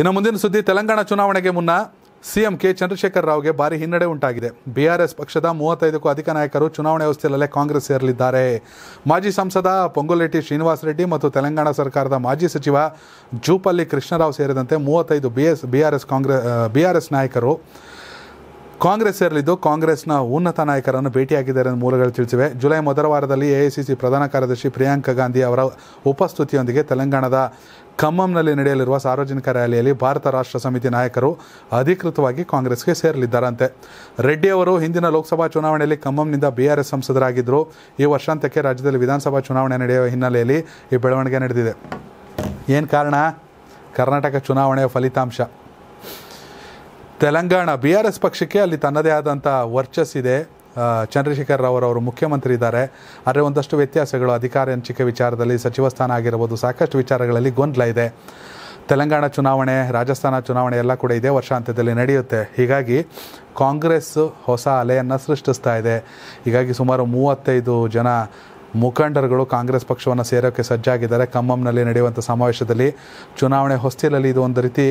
ಇನ್ನು ಮುಂದಿನ ಸುದ್ದಿ ತೆಲಂಗಾಣ ಚುನಾವಣೆಗೆ ಮುನ್ನ ಸಿಎಂ ಕೆ ಚಂದ್ರಶೇಖರ್ ರಾವ್ಗೆ ಭಾರಿ ಹಿನ್ನಡೆ ಉಂಟಾಗಿದೆ ಬಿಆರ್ಎಸ್ ಪಕ್ಷದ ಮೂವತ್ತೈದಕ್ಕೂ ಅಧಿಕ ನಾಯಕರು ಚುನಾವಣೆ ವ್ಯವಸ್ಥೆಯಲ್ಲೇ ಕಾಂಗ್ರೆಸ್ ಸೇರಲಿದ್ದಾರೆ ಮಾಜಿ ಸಂಸದ ಪೊಂಗುಲೆಟ್ಟಿ ಶ್ರೀನಿವಾಸ ರೆಡ್ಡಿ ಮತ್ತು ತೆಲಂಗಾಣ ಸರ್ಕಾರದ ಮಾಜಿ ಸಚಿವ ಜೂಪಲ್ಲಿ ಕೃಷ್ಣರಾವ್ ಸೇರಿದಂತೆ ಮೂವತ್ತೈದು ಬಿಎಸ್ ಬಿಆರ್ಎಸ್ ಕಾಂಗ್ರೆಸ್ ಬಿಆರ್ಎಸ್ ನಾಯಕರು ಕಾಂಗ್ರೆಸ್ ಸೇರಲಿದ್ದು ಕಾಂಗ್ರೆಸ್ನ ಉನ್ನತ ನಾಯಕರನ್ನು ಭೇಟಿಯಾಗಿದ್ದಾರೆ ಎಂದು ಮೂಲಗಳು ತಿಳಿಸಿವೆ ಜುಲೈ ಮೊದಲ ವಾರದಲ್ಲಿ ಎಐಸಿಸಿ ಪ್ರಧಾನ ಕಾರ್ಯದರ್ಶಿ ಪ್ರಿಯಾಂಕಾ ಗಾಂಧಿ ಅವರ ಉಪಸ್ಥಿತಿಯೊಂದಿಗೆ ತೆಲಂಗಾಣದ ಖಮ್ಮಂನಲ್ಲಿ ನಡೆಯಲಿರುವ ಸಾರ್ವಜನಿಕ ರ್ಯಾಲಿಯಲ್ಲಿ ಭಾರತ ರಾಷ್ಟ್ರ ಸಮಿತಿ ನಾಯಕರು ಅಧಿಕೃತವಾಗಿ ಕಾಂಗ್ರೆಸ್ಗೆ ಸೇರಲಿದ್ದಾರಂತೆ ರೆಡ್ಡಿ ಅವರು ಹಿಂದಿನ ಲೋಕಸಭಾ ಚುನಾವಣೆಯಲ್ಲಿ ಖಮ್ಮಂನಿಂದ ಬಿಆರ್ಎಸ್ ಸಂಸದರಾಗಿದ್ದರು ಈ ವರ್ಷಾಂತ್ಯಕ್ಕೆ ರಾಜ್ಯದಲ್ಲಿ ವಿಧಾನಸಭಾ ಚುನಾವಣೆ ನಡೆಯುವ ಹಿನ್ನೆಲೆಯಲ್ಲಿ ಈ ಬೆಳವಣಿಗೆ ನಡೆದಿದೆ ಏನು ಕಾರಣ ಕರ್ನಾಟಕ ಚುನಾವಣೆಯ ಫಲಿತಾಂಶ ತೆಲಂಗಾಣ ಬಿ ಆರ್ ಎಸ್ ಪಕ್ಷಕ್ಕೆ ಅಲ್ಲಿ ತನ್ನದೇ ಆದಂಥ ವರ್ಚಸ್ಸಿದೆ ಚಂದ್ರಶೇಖರ್ ರಾವ್ ಮುಖ್ಯಮಂತ್ರಿ ಇದ್ದಾರೆ ಆದರೆ ಒಂದಷ್ಟು ವ್ಯತ್ಯಾಸಗಳು ಅಧಿಕಾರ ಹಂಚಿಕೆ ವಿಚಾರದಲ್ಲಿ ಸಚಿವ ಸ್ಥಾನ ಆಗಿರ್ಬೋದು ಸಾಕಷ್ಟು ವಿಚಾರಗಳಲ್ಲಿ ಗೊಂದಲ ಇದೆ ತೆಲಂಗಾಣ ಚುನಾವಣೆ ರಾಜಸ್ಥಾನ ಚುನಾವಣೆ ಎಲ್ಲ ಕೂಡ ಇದೇ ವರ್ಷಾಂತ್ಯದಲ್ಲಿ ನಡೆಯುತ್ತೆ ಹೀಗಾಗಿ ಕಾಂಗ್ರೆಸ್ ಹೊಸ ಅಲೆಯನ್ನು ಸೃಷ್ಟಿಸ್ತಾ ಇದೆ ಹೀಗಾಗಿ ಸುಮಾರು ಮೂವತ್ತೈದು ಜನ ಮುಖಂಡರುಗಳು ಕಾಂಗ್ರೆಸ್ ಪಕ್ಷವನ್ನು ಸೇರೋಕ್ಕೆ ಸಜ್ಜಾಗಿದ್ದಾರೆ ಕಮ್ಮಂನಲ್ಲಿ ನಡೆಯುವಂಥ ಸಮಾವೇಶದಲ್ಲಿ ಚುನಾವಣೆ ಹೊಸ್ತಿಲಲ್ಲಿ ಇದು ಒಂದು ರೀತಿ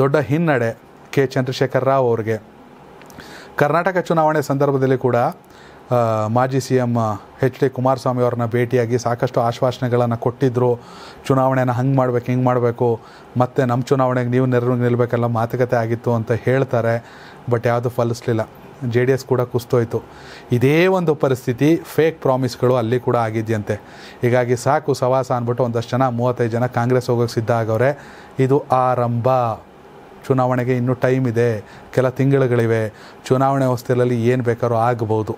ದೊಡ್ಡ ಹಿನ್ನಡೆ ಕೆ ಚಂದ್ರಶೇಖರ್ ರಾವ್ ಅವರಿಗೆ ಕರ್ನಾಟಕ ಚುನಾವಣೆ ಸಂದರ್ಭದಲ್ಲಿ ಕೂಡ ಮಾಜಿ C M H D Kumaraswamy ಅವ್ರನ್ನ ಭೇಟಿಯಾಗಿ ಸಾಕಷ್ಟು ಆಶ್ವಾಸನೆಗಳನ್ನು ಕೊಟ್ಟಿದ್ದರು ಚುನಾವಣೆಯನ್ನು ಹಂಗೆ ಮಾಡಬೇಕು ಹಿಂಗೆ ಮಾಡಬೇಕು ಮತ್ತು ನಮ್ಮ ಚುನಾವಣೆಗೆ ನೀವು ನೆರವು ನಿಲ್ಲಬೇಕಲ್ಲ ಮಾತುಕತೆ ಆಗಿತ್ತು ಅಂತ ಹೇಳ್ತಾರೆ ಬಟ್ ಯಾವುದು ಫಲಿಸ್ಲಿಲ್ಲ ಜೆ ಡಿ ಎಸ್ ಕೂಡ ಕುಸ್ತೋಯ್ತು ಇದೇ ಒಂದು ಪರಿಸ್ಥಿತಿ ಫೇಕ್ ಪ್ರಾಮಿಸ್ಗಳು ಅಲ್ಲಿ ಕೂಡ ಆಗಿದೆಯಂತೆ ಹೀಗಾಗಿ ಸಾಕು ಸವಾಸ ಅಂದ್ಬಿಟ್ಟು ಒಂದಷ್ಟು ಜನ ಮೂವತ್ತೈದು ಜನ ಕಾಂಗ್ರೆಸ್ ಹೋಗೋಕ್ಕೆ ಸಿದ್ಧ ಆಗವ್ರೆ ಇದು ಆರಂಭ ಚುನಾವಣೆಗೆ ಇನ್ನೂ ಟೈಮ್ ಇದೆ ಕೆಲ ತಿಂಗಳುಗಳಿವೆ ಚುನಾವಣೆ ವ್ಯವಸ್ಥೆಯಲ್ಲಿ ಏನು ಬೇಕಾದ್ರೂ ಆಗಬಹುದು